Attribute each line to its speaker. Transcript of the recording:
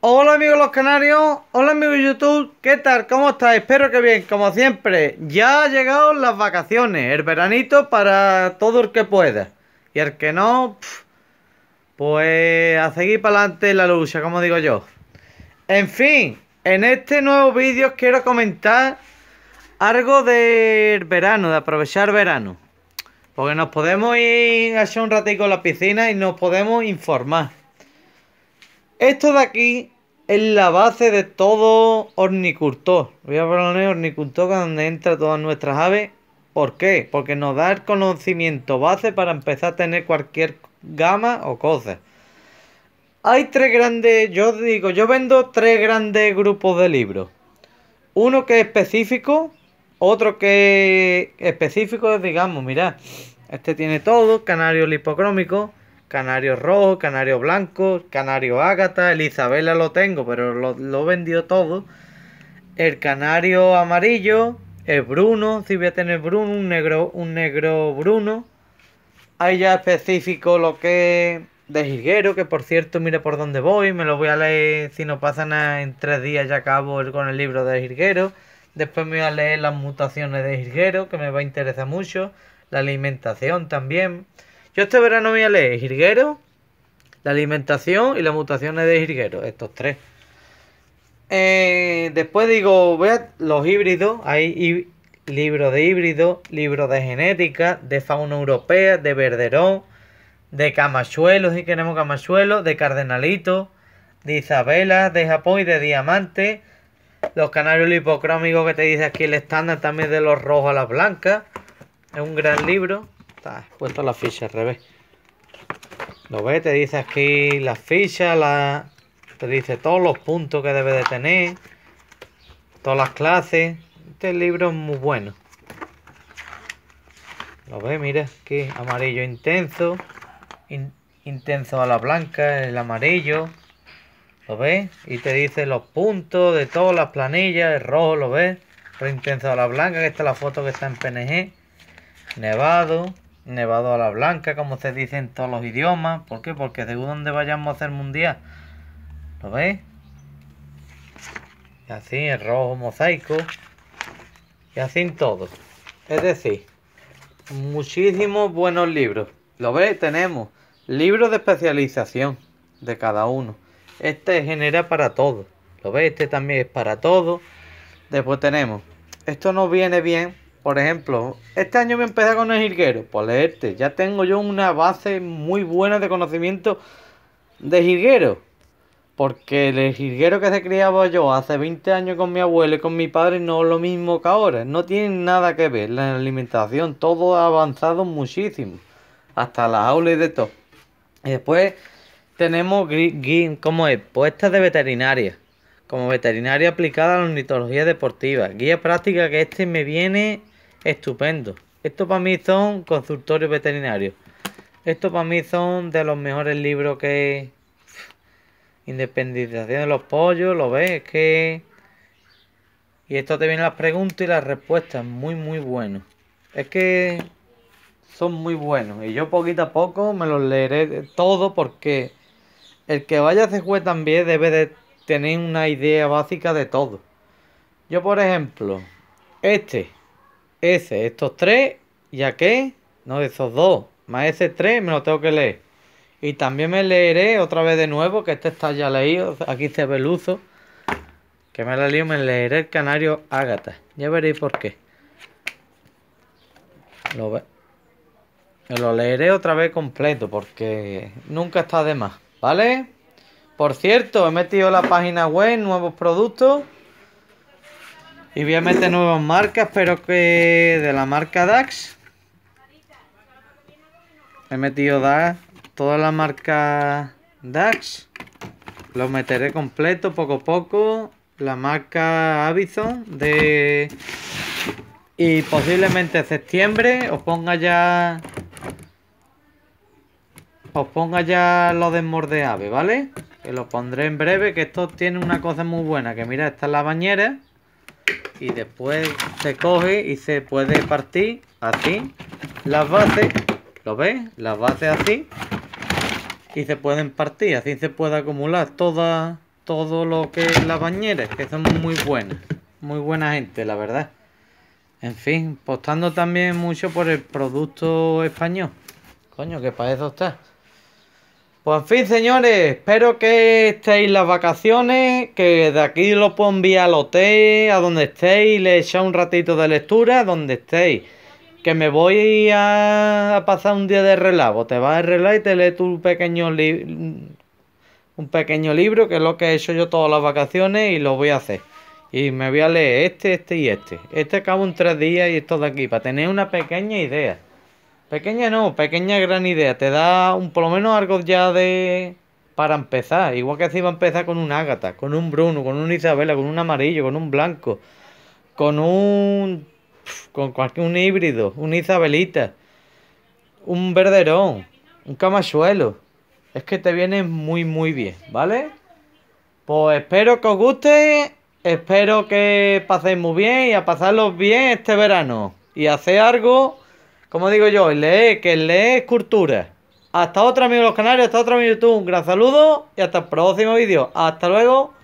Speaker 1: Hola amigos los canarios, hola amigos YouTube, ¿qué tal? ¿Cómo estáis? Espero que bien, como siempre. Ya han llegado las vacaciones, el veranito para todo el que pueda. Y el que no, pues a seguir para adelante la lucha, como digo yo. En fin, en este nuevo vídeo quiero comentar algo del verano, de aprovechar verano. Porque nos podemos ir a un ratito a la piscina y nos podemos informar. Esto de aquí es la base de todo hornicultor. Voy a poner hornicultor donde entra todas nuestras aves. ¿Por qué? Porque nos da el conocimiento base para empezar a tener cualquier gama o cosa. Hay tres grandes, yo digo, yo vendo tres grandes grupos de libros. Uno que es específico, otro que es específico digamos, mirad, este tiene todo, canario lipocrómico, Canario Rojo, Canario Blanco, Canario Ágata, el Isabela lo tengo, pero lo, lo vendió todo. El Canario Amarillo, el Bruno, si voy a tener Bruno, un negro, un negro Bruno. Hay ya específico lo que de Jirguero, que por cierto, mire por dónde voy, me lo voy a leer, si no pasa nada, en tres días ya acabo con el libro de Jirguero. Después me voy a leer las mutaciones de Jirguero, que me va a interesar mucho. La alimentación también. Yo este verano voy a leer Jirguero, la alimentación y las mutaciones de Jirguero, estos tres. Eh, después digo, voy los híbridos, hay libros de híbridos, libros de genética, de fauna europea, de verderón, de camachuelos, si queremos camachuelos, de cardenalito, de isabela, de Japón y de diamante. Los canarios lipocrómicos que te dice aquí el estándar también de los rojos a las blancas. Es un gran libro. Está puesto la ficha al revés. Lo ves, te dice aquí la ficha la... te dice todos los puntos que debe de tener, todas las clases. Este libro es muy bueno. Lo ves, mira, aquí amarillo intenso, intenso a la blanca, el amarillo. ¿Lo ve Y te dice los puntos de todas las planillas, el rojo, ¿lo ves? Re intenso a la blanca, que está la foto que está en PNG. Nevado, nevado a la blanca, como se dice en todos los idiomas. ¿Por qué? Porque según donde vayamos a hacer mundial. ¿Lo veis? Y así en rojo mosaico. Y así en todo. Es decir, muchísimos buenos libros. ¿Lo veis? Tenemos libros de especialización de cada uno. Este genera para todo. ¿Lo veis? Este también es para todo. Después tenemos. Esto no viene bien por ejemplo, este año me empecé con el jilguero. Pues leerte, ya tengo yo una base muy buena de conocimiento de jilguero. Porque el jilguero que se criaba yo hace 20 años con mi abuelo y con mi padre no es lo mismo que ahora. No tiene nada que ver. La alimentación, todo ha avanzado muchísimo. Hasta las aulas y de todo. Y después tenemos como es, puestas de veterinaria. Como veterinaria aplicada a la ornitología deportiva. Guía práctica que este me viene estupendo. Esto para mí son consultorios veterinarios. Esto para mí son de los mejores libros que... Independización de los pollos, lo ves, es que... Y esto te viene las preguntas y las respuestas, muy muy bueno. Es que son muy buenos y yo poquito a poco me los leeré todo porque el que vaya a hacer juez también debe de tener una idea básica de todo. Yo por ejemplo, este ese, estos tres, ya que, no, esos dos, más ese tres me lo tengo que leer. Y también me leeré otra vez de nuevo, que este está ya leído, aquí se ve uso que me la leído, me leeré el canario Ágata. Ya veréis por qué. Lo, ve. lo leeré otra vez completo, porque nunca está de más, ¿vale? Por cierto, he metido la página web, nuevos productos. Y voy a meter nuevas marcas, pero que de la marca DAX. He metido DAX, toda la marca DAX. Lo meteré completo poco a poco. La marca Avison de... Y posiblemente septiembre os ponga ya... Os ponga ya lo de ¿vale? Que lo pondré en breve, que esto tiene una cosa muy buena. Que mira, esta es la bañera y después se coge y se puede partir así las bases, ¿lo ves? Las bases así y se pueden partir, así se puede acumular toda, todo lo que las bañeras, que son muy buenas, muy buena gente, la verdad. En fin, postando también mucho por el producto español. Coño, que para eso está. Pues en fin, señores, espero que estéis las vacaciones, que de aquí lo puedo enviar al hotel, a donde estéis, le echa un ratito de lectura, donde estéis. Que me voy a pasar un día de relajo. Te vas a relajar y te lees tu pequeño un pequeño libro, que es lo que he hecho yo todas las vacaciones y lo voy a hacer. Y me voy a leer este, este y este. Este acabo en tres días y esto de aquí, para tener una pequeña idea. Pequeña no, pequeña gran idea. Te da un, por lo menos algo ya de. para empezar. Igual que si iba a empezar con un Ágata, con un Bruno, con una Isabela, con un amarillo, con un blanco, con un. con cualquier un híbrido, un Isabelita, un verderón, un camachuelo. Es que te viene muy, muy bien, ¿vale? Pues espero que os guste. Espero que paséis muy bien y a pasarlo bien este verano. Y hacer algo como digo yo, el lee, e, que lee e es cultura. Hasta otro amigo de los canales, hasta otro amigo de YouTube. Un gran saludo y hasta el próximo vídeo. Hasta luego.